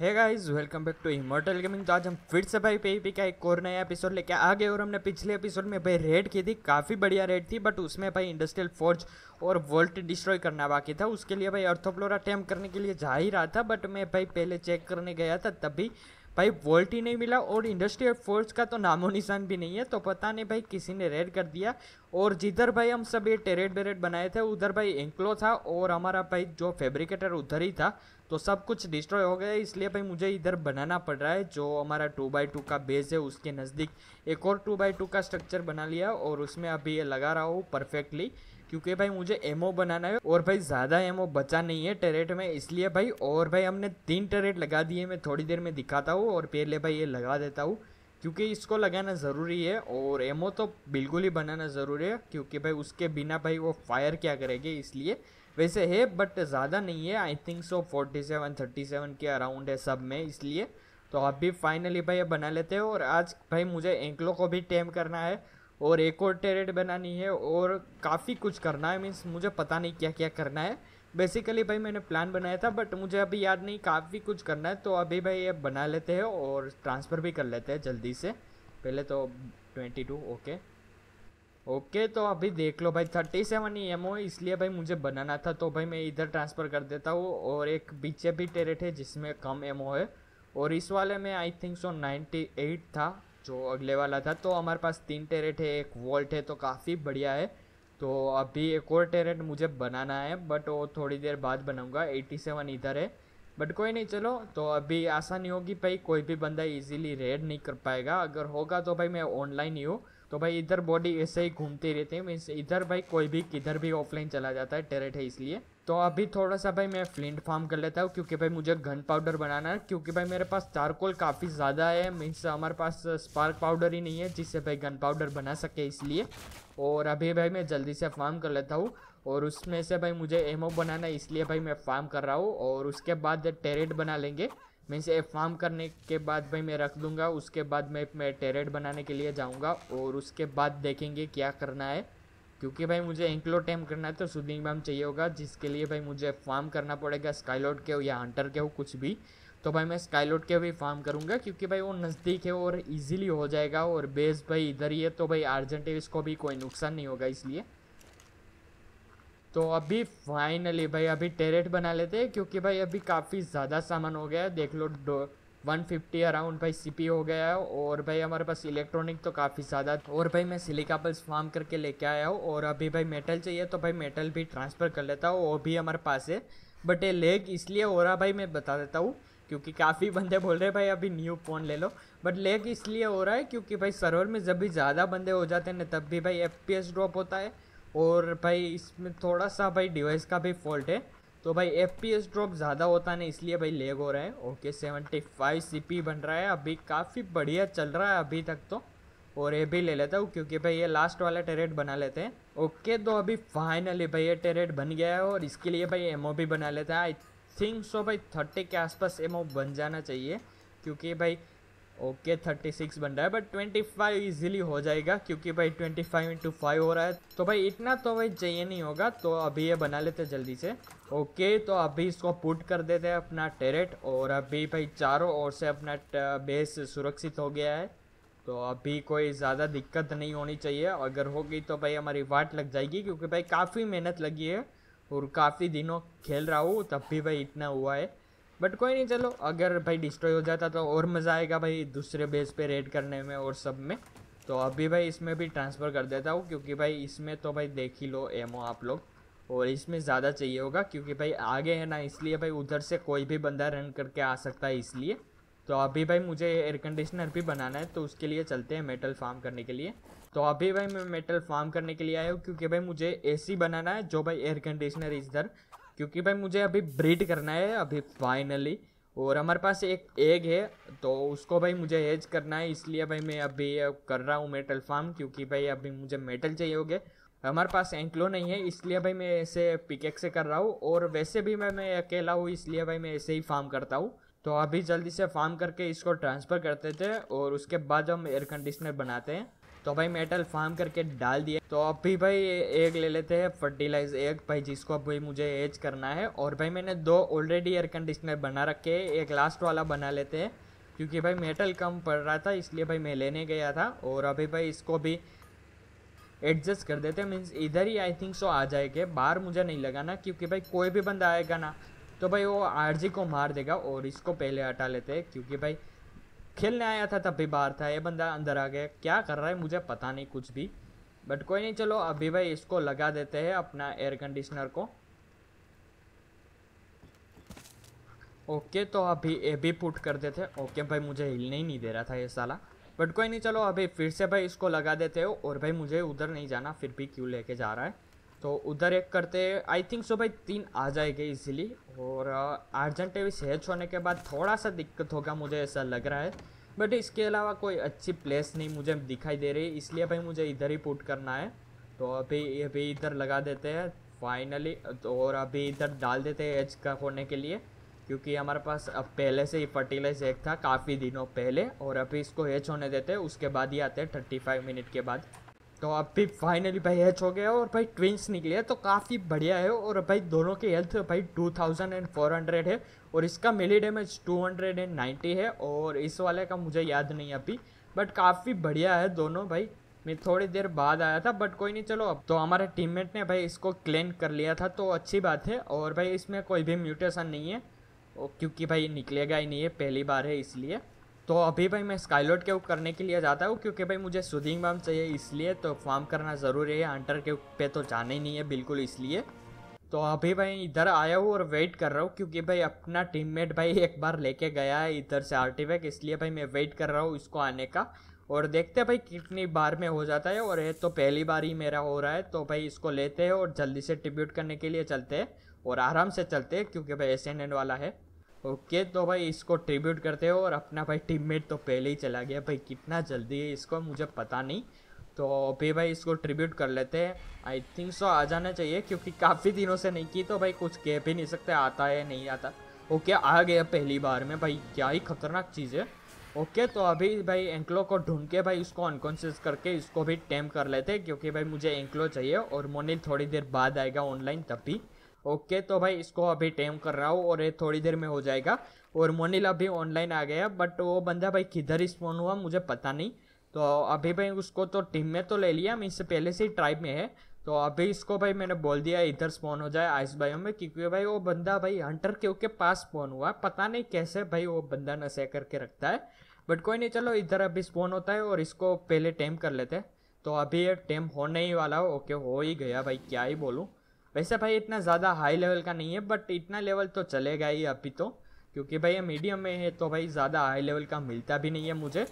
है guys welcome back to Immortal Gaming तो आज हम फिर से भाई पेई का एक और नया एपिसोड लेके आ गए और हमने पिछले एपिसोड में भाई रेड की थी काफ़ी बढ़िया रेड थी बट उसमें भाई इंडस्ट्रियल फोर्ज और वोल्ट डिस्ट्रॉय करना बाकी था उसके लिए भाई अर्थोफ्लोरा अटैम्प करने के लिए जा ही रहा था बट मैं भाई पहले चेक करने गया था तभी भाई वोल्ट ही नहीं मिला और इंडस्ट्रियल फोर्स का तो नामो निशान भी नहीं है तो पता नहीं भाई किसी ने रेड कर दिया और जिधर भाई हम सब ये टेरेड बेरेड बनाए थे उधर भाई एंक्लो था और हमारा भाई जो फेब्रिकेटर उधर ही था तो सब कुछ डिस्ट्रॉय हो गया इसलिए भाई मुझे इधर बनाना पड़ रहा है जो हमारा टू बाई टू का बेस है उसके नज़दीक एक और टू बाई टू का स्ट्रक्चर बना लिया और उसमें अभी ये लगा रहा हूँ परफेक्टली क्योंकि भाई मुझे एमओ बनाना है और भाई ज़्यादा एमओ बचा नहीं है टेरेट में इसलिए भाई और भाई हमने तीन टेरेट लगा दिए मैं थोड़ी देर में दिखाता हूँ और पहले भाई ये लगा देता हूँ क्योंकि इसको लगाना ज़रूरी है और एमओ तो बिल्कुल ही बनाना ज़रूरी है क्योंकि भाई उसके बिना भाई वो फायर क्या करेगी इसलिए वैसे है बट ज़्यादा नहीं है I think so forty seven thirty seven के अराउंड है सब में इसलिए तो आप भी फाइनली भाई बना लेते हो और आज भाई मुझे एंकलो को भी टेम करना है और एक और टेरेट बनानी है और काफ़ी कुछ करना है मीन्स मुझे पता नहीं क्या क्या करना है बेसिकली भाई मैंने प्लान बनाया था बट मुझे अभी याद नहीं काफ़ी कुछ करना है तो अभी भाई ये बना लेते हैं और ट्रांसफ़र भी कर लेते हैं जल्दी से पहले तो ट्वेंटी टू ओके ओके तो अभी देख लो भाई थर्टी सेवन ई एम है इसलिए भाई मुझे बनाना था तो भाई मैं इधर ट्रांसफ़र कर देता हूँ और एक पीछे भी टेरेट है जिसमें कम एम है और इस वाले में I think so ninety eight था जो अगले वाला था तो हमारे पास तीन टेरेट है एक वोल्ट है तो काफ़ी बढ़िया है तो अभी एक और टेरेट मुझे बनाना है बट वो थोड़ी देर बाद बनाऊँगा एटी सेवन इधर है बट कोई नहीं चलो तो अभी आसानी होगी भाई कोई भी बंदा ईजिली रेड नहीं कर पाएगा अगर होगा तो भाई मैं ऑनलाइन ही हूँ तो भाई इधर बॉडी ऐसे ही घूमते रहते हैं मीन्स इधर भाई कोई भी किधर भी ऑफलाइन चला जाता है टेरेट है इसलिए तो अभी थोड़ा सा भाई मैं फ्लिंट फार्म कर लेता हूँ क्योंकि भाई मुझे घन पाउडर बनाना है क्योंकि भाई मेरे पास चारकोल काफ़ी ज़्यादा है मीन्स हमारे पास स्पार्क पाउडर ही नहीं है जिससे भाई घन पाउडर बना सके इसलिए और अभी भाई मैं जल्दी से फार्म कर लेता हूँ और उसमें से भाई मुझे एमओ बनाना है इसलिए भाई मैं फार्म कर रहा हूँ और उसके बाद टेरेट बना लेंगे मीन्स ये फार्म करने के बाद भाई मैं रख दूंगा उसके बाद मैं मैं टेरेट बनाने के लिए जाऊंगा और उसके बाद देखेंगे क्या करना है क्योंकि भाई मुझे एंक्लो टैम करना है तो सुदिंग बाम चाहिए होगा जिसके लिए भाई मुझे फार्म करना पड़ेगा स्काईलोड के हो या हंटर के हो कुछ भी तो भाई मैं स्काईलोड के भी फार्म करूँगा क्योंकि भाई वो नज़दीक है और ईजिली हो जाएगा और बेस भाई इधर ही है तो भाई आर्जेंटिस इसको भी कोई नुकसान नहीं होगा इसलिए तो अभी फाइनली भाई अभी टेरेट बना लेते हैं क्योंकि भाई अभी काफ़ी ज़्यादा सामान हो गया है देख लो वन फिफ्टी अराउंड भाई सीपी हो गया है और भाई हमारे पास इलेक्ट्रॉनिक तो काफ़ी ज़्यादा और भाई मैं सिलिकापल्स फार्म करके लेके आया हूँ और अभी भाई मेटल चाहिए तो भाई मेटल भी ट्रांसफ़र कर लेता हूँ वो भी हमारे पास है बट ये लेग इसलिए हो रहा भाई मैं बता देता हूँ क्योंकि काफ़ी बंदे बोल रहे हैं भाई अभी न्यू फ़ोन ले लो बट लेग इसलिए हो रहा है क्योंकि भाई सर्वर में जब भी ज़्यादा बंदे हो जाते हैं ना तब भी भाई एफ ड्रॉप होता है और भाई इसमें थोड़ा सा भाई डिवाइस का भी फॉल्ट है तो भाई एफ ड्रॉप ज़्यादा होता नहीं इसलिए भाई लेग हो रहा है ओके सेवेंटी फाइव सी बन रहा है अभी काफ़ी बढ़िया चल रहा है अभी तक तो और ये भी ले लेता हूँ क्योंकि भाई ये लास्ट वाला टेरेट बना लेते हैं ओके तो अभी फाइनली भाई ये टेरेट बन गया है और इसके लिए भाई एमओ भी बना लेते हैं आई थिंक सो भाई थर्टी के आसपास एमओ बन जाना चाहिए क्योंकि भाई ओके थर्टी सिक्स बन रहा है बट ट्वेंटी फाइव ईजिली हो जाएगा क्योंकि भाई ट्वेंटी फाइव इंटू फाइव हो रहा है तो भाई इतना तो भाई चाहिए नहीं होगा तो अभी ये बना लेते जल्दी से ओके तो अभी इसको पुट कर देते हैं अपना टेरेट और अभी भाई चारों ओर से अपना बेस सुरक्षित हो गया है तो अभी कोई ज़्यादा दिक्कत नहीं होनी चाहिए अगर होगी तो भाई हमारी वाट लग जाएगी क्योंकि भाई काफ़ी मेहनत लगी है और काफ़ी दिनों खेल रहा हूँ तब भी भाई इतना हुआ है बट कोई नहीं चलो अगर भाई डिस्ट्रॉय हो जाता तो और मज़ा आएगा भाई दूसरे बेस पे रेड करने में और सब में तो अभी भाई इसमें भी ट्रांसफ़र कर देता हूँ क्योंकि भाई इसमें तो भाई देख ही लो एमओ आप लोग और इसमें ज़्यादा चाहिए होगा क्योंकि भाई आगे है ना इसलिए भाई उधर से कोई भी बंदा रन करके आ सकता है इसलिए तो अभी भाई मुझे एयर कंडीशनर भी बनाना है तो उसके लिए चलते हैं मेटल फार्म करने के लिए तो अभी भाई मैं मेटल फार्म करने के लिए आया हूँ क्योंकि भाई मुझे एसी बनाना है जो भाई एयर कंडीशनर इधर क्योंकि भाई मुझे अभी ब्रीड करना है अभी फाइनली और हमारे पास एक एग है तो उसको भाई मुझे हेज करना है इसलिए भाई मैं अभी कर रहा हूँ मेटल फार्म क्योंकि भाई अभी मुझे मेटल चाहिए होगे हमारे पास एंक्लो नहीं है इसलिए भाई मैं ऐसे पिकेक से कर रहा हूँ और वैसे भी मैं मैं अकेला हूँ इसलिए भाई मैं ऐसे ही फार्म करता हूँ तो अभी जल्दी से फार्म करके इसको ट्रांसफ़र करते थे और उसके बाद हम एयर कंडीशनर बनाते हैं तो भाई मेटल फार्म करके डाल दिए तो अभी भाई एक ले लेते हैं फर्टिलाइज एग भाई जिसको भाई मुझे एज करना है और भाई मैंने दो ऑलरेडी एयर कंडीशनर बना रखे एक लास्ट वाला बना लेते हैं क्योंकि भाई मेटल कम पड़ रहा था इसलिए भाई मैं लेने गया था और अभी भाई इसको भी एडजस्ट कर देते मीन्स इधर ही आई थिंक सो आ जाएंगे बाहर मुझे नहीं लगाना क्योंकि भाई कोई भी बंदा आएगा ना तो भाई वो आरजी को मार देगा और इसको पहले हटा लेते हैं क्योंकि भाई खेलने आया था तब भी बाहर था ये बंदा अंदर आ गया क्या कर रहा है मुझे पता नहीं कुछ भी बट कोई नहीं चलो अभी भाई इसको लगा देते हैं अपना एयर कंडीशनर को ओके तो अभी ये भी पुट कर देते ओके भाई मुझे हिलने ही नहीं दे रहा था ये साला बट कोई नहीं चलो अभी फिर से भाई इसको लगा देते हो और भाई मुझे उधर नहीं जाना फिर भी क्यों लेके जा रहा है तो उधर एक करते आई थिंक सो भाई तीन आ जाएगी इजीली और अर्जेंटेविस हैच होने के बाद थोड़ा सा दिक्कत होगा मुझे ऐसा लग रहा है बट इसके अलावा कोई अच्छी प्लेस नहीं मुझे दिखाई दे रही इसलिए भाई मुझे इधर ही पुट करना है तो अभी अभी इधर लगा देते हैं फाइनली तो और अभी इधर डाल देते हैं एज का होने के लिए क्योंकि हमारे पास अब पहले से ही फर्टिलाइज एक था काफ़ी दिनों पहले और अभी इसको हैच होने देते हैं उसके बाद ही आते हैं थर्टी फाइव मिनट के बाद तो अब भी फाइनली भाई एच हो गया और भाई ट्विंस निकले तो काफ़ी बढ़िया है और भाई दोनों की हेल्थ भाई two thousand and four hundred है और इसका melee damage two hundred and ninety है और इस वाले का मुझे याद नहीं अभी बट काफ़ी बढ़िया है दोनों भाई मैं थोड़ी देर बाद आया था बट कोई नहीं चलो अब तो हमारे टीममेट ने भाई इसको क्लेन कर लिया था तो अच्छी बात है और भाई इसमें कोई भी म्यूटेशन नहीं है क्योंकि भाई निकलेगा ही नहीं है पहली बार है इसलिए तो अभी भाई मैं स्काईलोट के करने के लिए जाता हूँ क्योंकि भाई मुझे सुधिंग बम चाहिए इसलिए तो फार्म करना ज़रूरी है अंटर के पे तो जाना ही नहीं है बिल्कुल इसलिए तो अभी भाई इधर आया हूँ और वेट कर रहा हूँ क्योंकि भाई अपना टीममेट भाई एक बार लेके गया है इधर से आर्टिफैक्ट इसलिए भाई मैं वेट कर रहा हूँ इसको आने का और देखते हैं भाई कितनी बार में हो जाता है और ये तो पहली बार ही मेरा हो रहा है तो भाई इसको लेते हैं और जल्दी से ट्रिब्यूट करने के लिए चलते हैं और आराम से चलते हैं क्योंकि भाई एस वाला है ओके तो भाई इसको ट्रिब्यूट करते हो और अपना भाई टीममेट तो पहले ही चला गया भाई कितना जल्दी है इसको मुझे पता नहीं तो अभी भाई इसको ट्रिब्यूट कर लेते हैं आई थिंक सो आ जाना चाहिए क्योंकि काफ़ी दिनों से नहीं की तो भाई कुछ कह भी नहीं सकते आता है नहीं आता ओके आ गया पहली बार में भाई क्या ही खतरनाक चीज़ है ओके तो अभी भाई एंक्लो को ढूंढ के भाई उसको अनकॉन्शियस करके इसको भी टेम कर लेते क्योंकि भाई मुझे एंक्लो चाहिए और मोनिल थोड़ी देर बाद आएगा ऑनलाइन तब भी ओके तो भाई इसको अभी टेम कर रहा हूँ और ये थोड़ी देर में हो जाएगा और मोनिल अभी ऑनलाइन आ गया बट वो बंदा भाई किधर स्पॉन हुआ मुझे पता नहीं तो अभी भाई उसको तो टीम में तो ले लिया मैं इससे पहले से ही ट्राइब में है तो अभी इसको भाई मैंने बोल दिया इधर स्पॉन हो जाए आइस बायो में क्योंकि भाई वो बंदा भाई हंटर के ओके पास स्पॉन हुआ पता नहीं कैसे भाई वो बंदा नशे करके रखता है बट कोई नहीं चलो इधर अभी स्पॉन होता है और इसको पहले टेम कर लेते हैं तो अभी ये टेम होने ही वाला हो ओके हो ही गया भाई क्या ही बोलूँ वैसे भाई इतना ज़्यादा हाई लेवल का नहीं है बट इतना लेवल तो चलेगा ही अभी तो क्योंकि भाई ये मीडियम में है तो भाई ज़्यादा हाई लेवल का मिलता भी नहीं है मुझे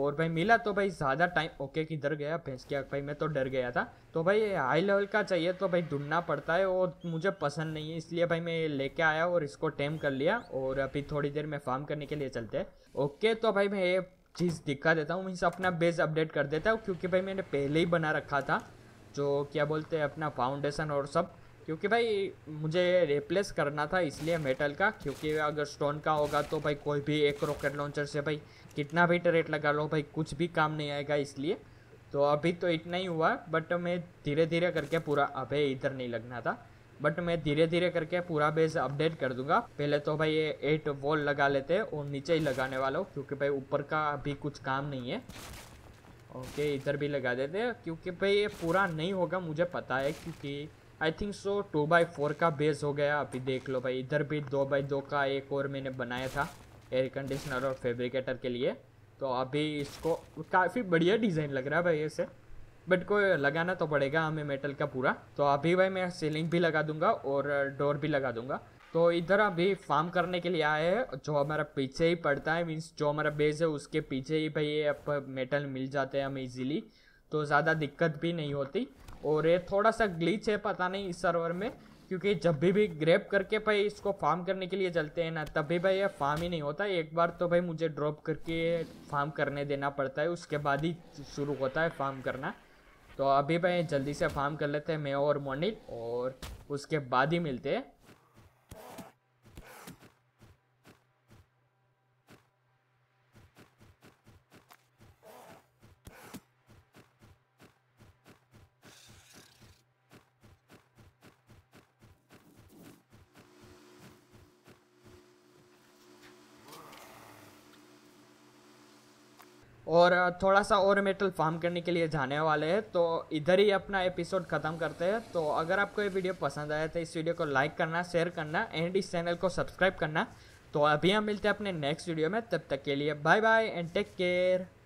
और भाई मिला तो भाई ज़्यादा टाइम ओके किधर गया भैंस के भाई मैं तो डर गया था तो भाई हाई लेवल का चाहिए तो भाई ढूंढना पड़ता है और मुझे पसंद नहीं है इसलिए भाई मैं लेके आया और इसको टेम कर लिया और अभी थोड़ी देर में फार्म करने के लिए चलते हैं ओके तो भाई मैं ये चीज़ दिखा देता हूँ मीन्स अपना बेस अपडेट कर देता हूँ क्योंकि भाई मैंने पहले ही बना रखा था जो क्या बोलते हैं अपना फाउंडेशन और सब क्योंकि भाई मुझे रिप्लेस करना था इसलिए मेटल का क्योंकि अगर स्टोन का होगा तो भाई कोई भी एक रॉकेट लॉन्चर से भाई कितना भी ट्रेट लगा लो भाई कुछ भी काम नहीं आएगा इसलिए तो अभी तो इतना ही हुआ बट मैं धीरे धीरे करके पूरा अबे इधर नहीं लगना था बट मैं धीरे धीरे करके पूरा बेस अपडेट कर दूंगा पहले तो भाई ये एट वॉल लगा लेते और नीचे ही लगाने वाला हूँ क्योंकि भाई ऊपर का अभी कुछ काम नहीं है ओके इधर भी लगा देते क्योंकि भाई ये पूरा नहीं होगा मुझे पता है क्योंकि I think so two by four का बेस हो गया अभी देख लो भाई इधर भी दो बाई दो का एक और मैंने बनाया था एयर कंडीशनर और फेब्रिकेटर के लिए तो अभी इसको काफ़ी बढ़िया डिज़ाइन लग रहा है भाई ऐसे बट को लगाना तो पड़ेगा हमें मेटल का पूरा तो अभी भाई मैं सीलिंग भी लगा दूंगा और डोर भी लगा दूंगा तो इधर अभी फार्म करने के लिए आए हैं जो हमारा पीछे ही पड़ता है मीन्स जो हमारा बेस है उसके पीछे ही भाई ये मेटल मिल जाते हैं हमें इजीली तो ज़्यादा दिक्कत भी नहीं होती और ये थोड़ा सा ग्लीच है पता नहीं इस सर्वर में क्योंकि जब भी भी ग्रेप करके भाई इसको फार्म करने के लिए चलते हैं ना तब भी भाई ये फार्म ही नहीं होता एक बार तो भाई मुझे ड्रॉप करके फार्म करने देना पड़ता है उसके बाद ही शुरू होता है फार्म करना तो अभी भाई जल्दी से फार्म कर लेते हैं मैं और मोनिल और उसके बाद ही मिलते हैं और थोड़ा सा और मेटल फार्म करने के लिए जाने वाले हैं तो इधर ही अपना एपिसोड ख़त्म करते हैं तो अगर आपको ये वीडियो पसंद आया तो इस वीडियो को लाइक करना शेयर करना एंड इस चैनल को सब्सक्राइब करना तो अभी हम मिलते हैं अपने नेक्स्ट वीडियो में तब तक के लिए bye bye and take care